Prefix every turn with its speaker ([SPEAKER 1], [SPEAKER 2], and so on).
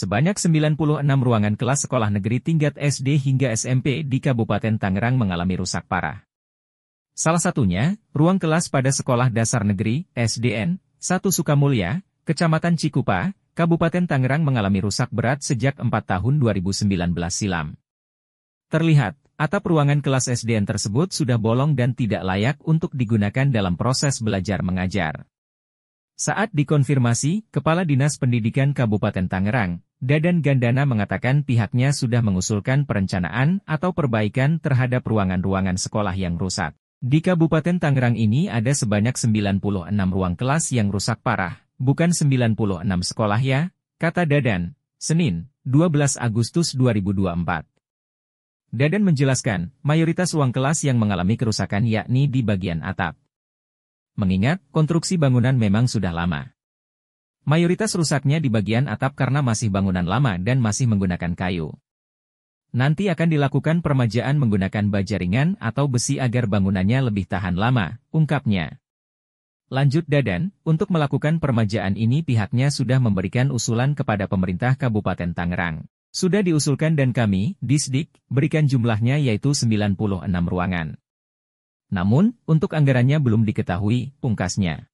[SPEAKER 1] Sebanyak 96 ruangan kelas sekolah negeri tingkat SD hingga SMP di Kabupaten Tangerang mengalami rusak parah. Salah satunya, ruang kelas pada Sekolah Dasar Negeri, SDN, 1 Sukamulya, Kecamatan Cikupa, Kabupaten Tangerang mengalami rusak berat sejak 4 tahun 2019 silam. Terlihat, atap ruangan kelas SDN tersebut sudah bolong dan tidak layak untuk digunakan dalam proses belajar mengajar. Saat dikonfirmasi, Kepala Dinas Pendidikan Kabupaten Tangerang, Dadan Gandana mengatakan pihaknya sudah mengusulkan perencanaan atau perbaikan terhadap ruangan-ruangan sekolah yang rusak. Di Kabupaten Tangerang ini ada sebanyak 96 ruang kelas yang rusak parah, bukan 96 sekolah ya, kata Dadan, Senin, 12 Agustus 2024. Dadan menjelaskan, mayoritas ruang kelas yang mengalami kerusakan yakni di bagian atap. Mengingat, konstruksi bangunan memang sudah lama. Mayoritas rusaknya di bagian atap karena masih bangunan lama dan masih menggunakan kayu. Nanti akan dilakukan permajaan menggunakan baja ringan atau besi agar bangunannya lebih tahan lama, ungkapnya. Lanjut Dadan, untuk melakukan permajaan ini pihaknya sudah memberikan usulan kepada pemerintah Kabupaten Tangerang. Sudah diusulkan dan kami, Disdik, berikan jumlahnya yaitu 96 ruangan. Namun, untuk anggarannya belum diketahui, pungkasnya.